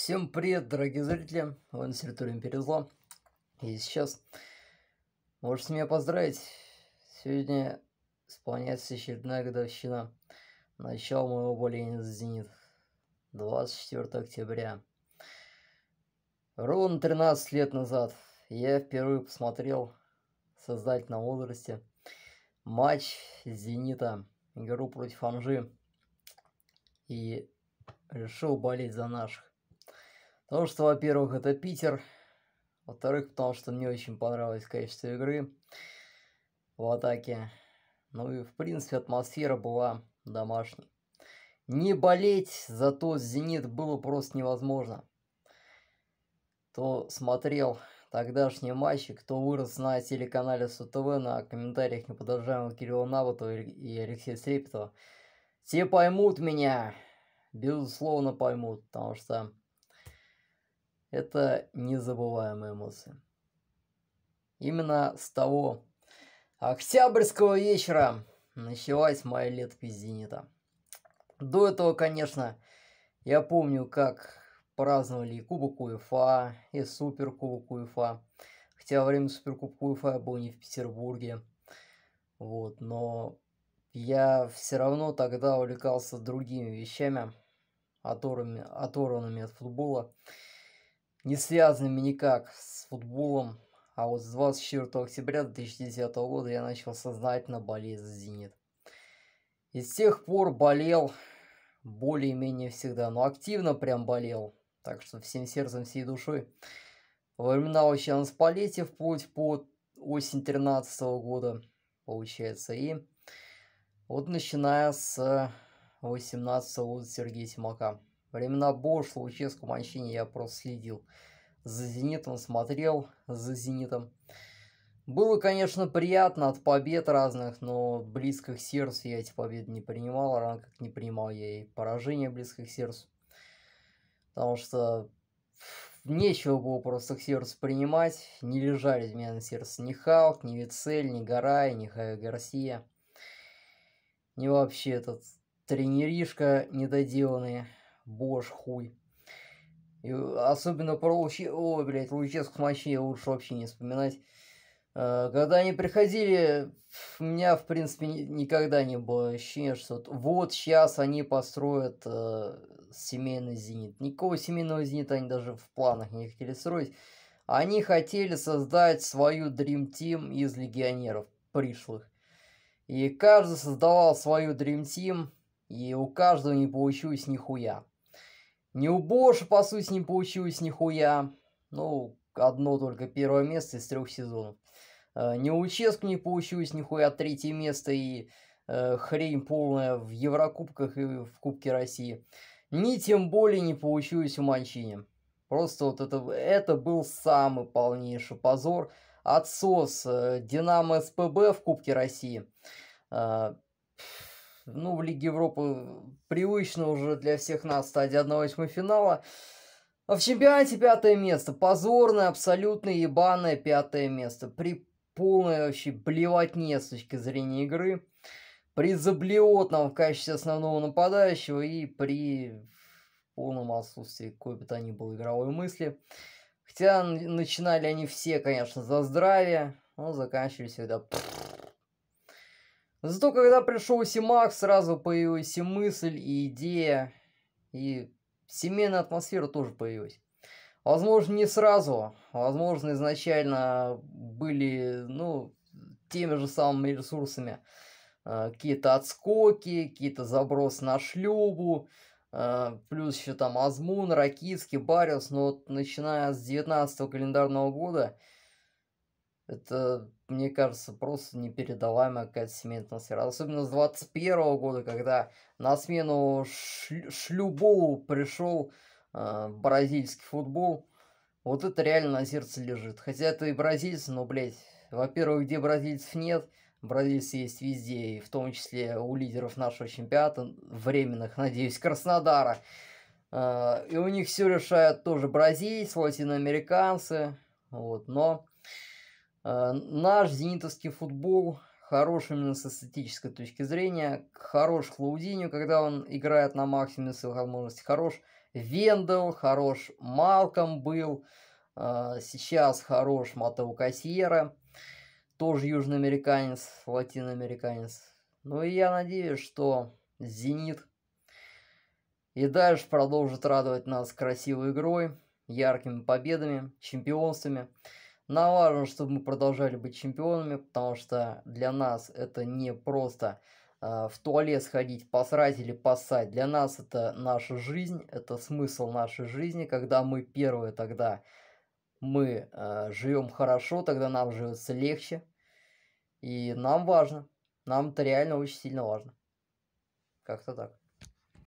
Всем привет, дорогие зрители! Вы на территории Империи Зла. И сейчас можете меня поздравить. Сегодня исполняется очередная годовщина. Начало моего боления за Зенит. 24 октября. Ровно 13 лет назад я впервые посмотрел создать на возрасте матч Зенита. Игру против Анжи. И решил болеть за наших. Потому что, во-первых, это Питер. Во-вторых, потому что мне очень понравилось качество игры в атаке. Ну и, в принципе, атмосфера была домашней. Не болеть за то «Зенит» было просто невозможно. Кто смотрел тогдашние матчи, кто вырос на телеканале СУТВ, на комментариях неподражаемого Кирилла Навутова и Алексея Стрепетова, те поймут меня, безусловно поймут, потому что это незабываемые эмоции. Именно с того октябрьского вечера началась моя летопись «Зенита». До этого, конечно, я помню, как праздновали и Кубок УЕФА, и Суперкубок УЕФА. Хотя во время Суперкубка УЕФА я был не в Петербурге. Вот, но я все равно тогда увлекался другими вещами, оторванными, оторванными от футбола не связанными никак с футболом, а вот с 24 октября 2010 года я начал сознательно болеть за «Зенит». И с тех пор болел более-менее всегда, но активно прям болел, так что всем сердцем, всей душой. Во времена вообще Анспалетти вплоть по осень 13 года, получается, и вот начиная с 18 года Сергея Тимака. Времена Бош, Луческу, Манчини я просто следил. За «Зенитом» смотрел, за «Зенитом». Было, конечно, приятно от побед разных, но близко к сердцу я эти победы не принимал, а рано как не принимал я и поражения близко к сердцу. Потому что нечего было просто к сердцу принимать, не лежали меня на сердце ни Халк, ни Вицель, ни Гарай, ни Хайо Гарсия, ни вообще этот тренеришка недоделанный. Бош, хуй. И особенно про Луче... О, блядь, Луческу мочи лучше вообще не вспоминать. Э, когда они приходили, у меня, в принципе, никогда не было ощущения, что вот сейчас они построят э, семейный зенит. Никакого семейного зенита они даже в планах не хотели строить. Они хотели создать свою Dream Team из легионеров пришлых. И каждый создавал свою Dream Team, и у каждого не получилось нихуя. Не у Боша, по сути, не получилось нихуя. Ну, одно только первое место из трех сезонов. Э, не у Ческу не получилось нихуя третье место и э, хрень полная в Еврокубках и в Кубке России. Ни тем более не получилось у Манчини. Просто вот это, это был самый полнейший позор. Отсос э, Динамо СПБ в Кубке России. Э, ну, в Лиге Европы э, привычно уже для всех нас стадия 1-8 финала. А в чемпионате пятое место. Позорное, абсолютно ебаное пятое место. При полной вообще плевотне с точки зрения игры. При заблеотном в качестве основного нападающего и при полном отсутствии какой то ни был игровой мысли. Хотя начинали они все, конечно, за здравие, но заканчивали всегда... Пфф, Зато когда пришел Симак, сразу появилась и мысль, и идея, и семейная атмосфера тоже появилась. Возможно, не сразу, возможно, изначально были, ну, теми же самыми ресурсами. Э, какие-то отскоки, какие-то забросы на шлюбу, э, плюс еще там Азмун, Ракитский, Барис, но вот начиная с 19 календарного года, это мне кажется, просто непередаваемая какая-то семейная атмосфера. Особенно с 21 года, когда на смену шлюбу пришел э, а, бразильский футбол. Вот это реально на сердце лежит. Хотя это и бразильцы, но, блядь, во-первых, где бразильцев нет, бразильцы есть везде, и в том числе у лидеров нашего чемпионата, временных, надеюсь, Краснодара. Э, и у них все решают тоже бразильцы, латиноамериканцы, вот, но... Э, наш зенитовский футбол хорош именно с эстетической точки зрения, хорош Хлаудиню, когда он играет на максимуме своих возможностей, хорош Вендел, хорош Малком был, э, сейчас хорош Матео Кассиера, тоже южноамериканец, латиноамериканец. Ну и я надеюсь, что «Зенит» и дальше продолжит радовать нас красивой игрой, яркими победами, чемпионствами. Нам важно, чтобы мы продолжали быть чемпионами, потому что для нас это не просто а, в туалет сходить, посрать или поссать. Для нас это наша жизнь, это смысл нашей жизни. Когда мы первые, тогда мы э, а, живем хорошо, тогда нам живется легче. И нам важно. Нам это реально очень сильно важно. Как-то так.